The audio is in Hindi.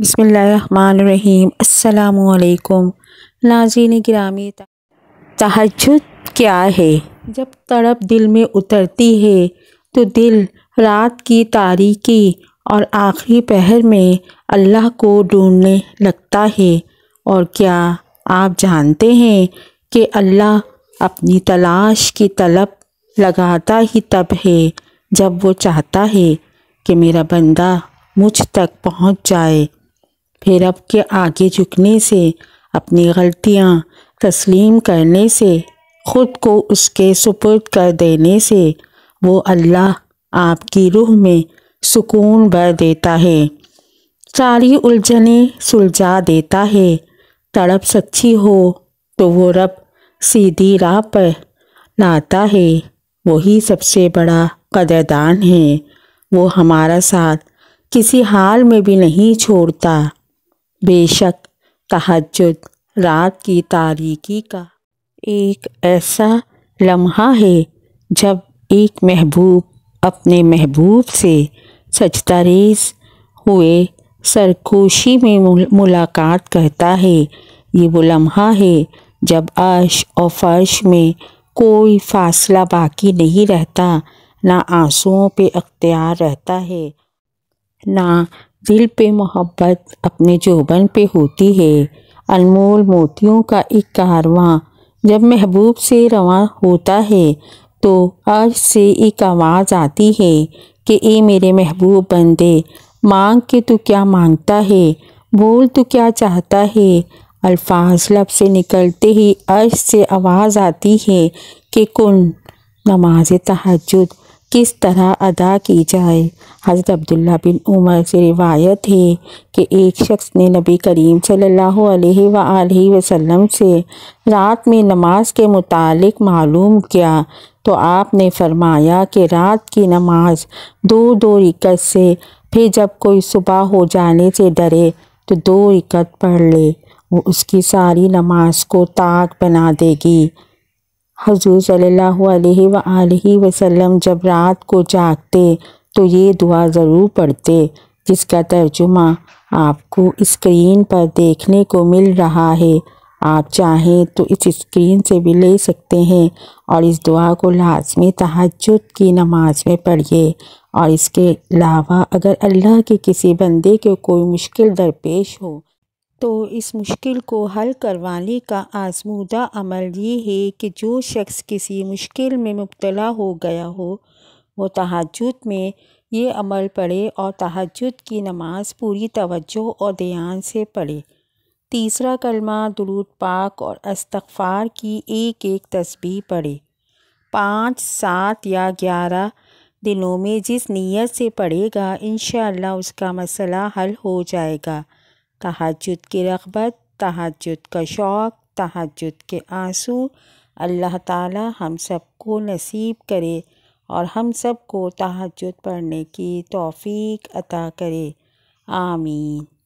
बसमीम अल्लाम नाजीन गिरामी तहजद क्या है जब तड़प दिल में उतरती है तो दिल रात की तारीकी और आखिरी पहर में अल्लाह को ढूंढने लगता है और क्या आप जानते हैं कि अल्लाह अपनी तलाश की तलब लगाता ही तब है जब वो चाहता है कि मेरा बंदा मुझ तक पहुंच जाए फिर अब के आगे झुकने से अपनी गलतियाँ तस्लीम करने से ख़ुद को उसके सुपुर्द कर देने से वो अल्लाह आपकी रूह में सुकून भर देता है सारी उलझने सुलझा देता है तड़प सच्ची हो तो वो रब सीधी राह पर लाता है वही सबसे बड़ा कदरदान है वो हमारा साथ किसी हाल में भी नहीं छोड़ता बेशक तहजद रात की तारीकी का एक ऐसा लम्हा है जब एक महबूब अपने महबूब से सजतारेज हुए सरकोशी में मुलाकात करता है ये वो लम्हा है जब आश और फर्श में कोई फासला बाकी नहीं रहता ना आंसुओं पे अख्तियार रहता है ना दिल पे मोहब्बत अपने जोबन पे होती है अनमोल मोतियों का एक कारवां जब महबूब से रवा होता है तो आज से एक आवाज़ आती है कि ए मेरे महबूब बंदे मांग के तू क्या मांगता है बोल तू क्या चाहता है अल्फाज लब से निकलते ही अर्श से आवाज़ आती है कि कुन नमाज तहजद किस तरह अदा की जाए हज़रत अब्दुल्ला बिन उमर से रिवायत है कि एक शख्स ने नबी करीम सल्लल्लाहु अलैहि अलैहि वसल्लम से रात में नमाज के मुतालिक मालूम किया तो आपने फरमाया कि रात की नमाज दो दो रिकत से फिर जब कोई सुबह हो जाने से डरे तो दो रिकत पढ़ ले वो उसकी सारी नमाज को ताक बना देगी हजूर सल्ला वसलम जब रात को जागते तो ये दुआ ज़रूर पढ़ते जिसका तर्जुमा आपको स्क्रीन पर देखने को मिल रहा है आप चाहें तो इस स्क्रीन से भी ले सकते हैं और इस दुआ को लाजमी तहजद की नमाज में पढ़िए और इसके अलावा अगर अल्लाह के किसी बंदे को कोई मुश्किल दरपेश हो तो इस मुश्किल को हल करवाने का आजमूदा अमल ये है कि जो शख्स किसी मुश्किल में मुबतला हो गया हो वो तहजद में ये अमल पढ़े और तहजद की नमाज पूरी तवज्जो और ध्यान से पढ़े तीसरा कलमा दरूद पाक और अस्तफ़ार की एक एक तस्बीह पढ़े पाँच सात या ग्यारह दिनों में जिस नीयत से पढ़ेगा इन उसका मसला हल हो जाएगा तहजद की रगबत तहजद का शौक़ तहजद के आंसू अल्लाह ताला हम सबको नसीब करे और हम सबको तहजद पढ़ने की तौफीक अता करे आमीन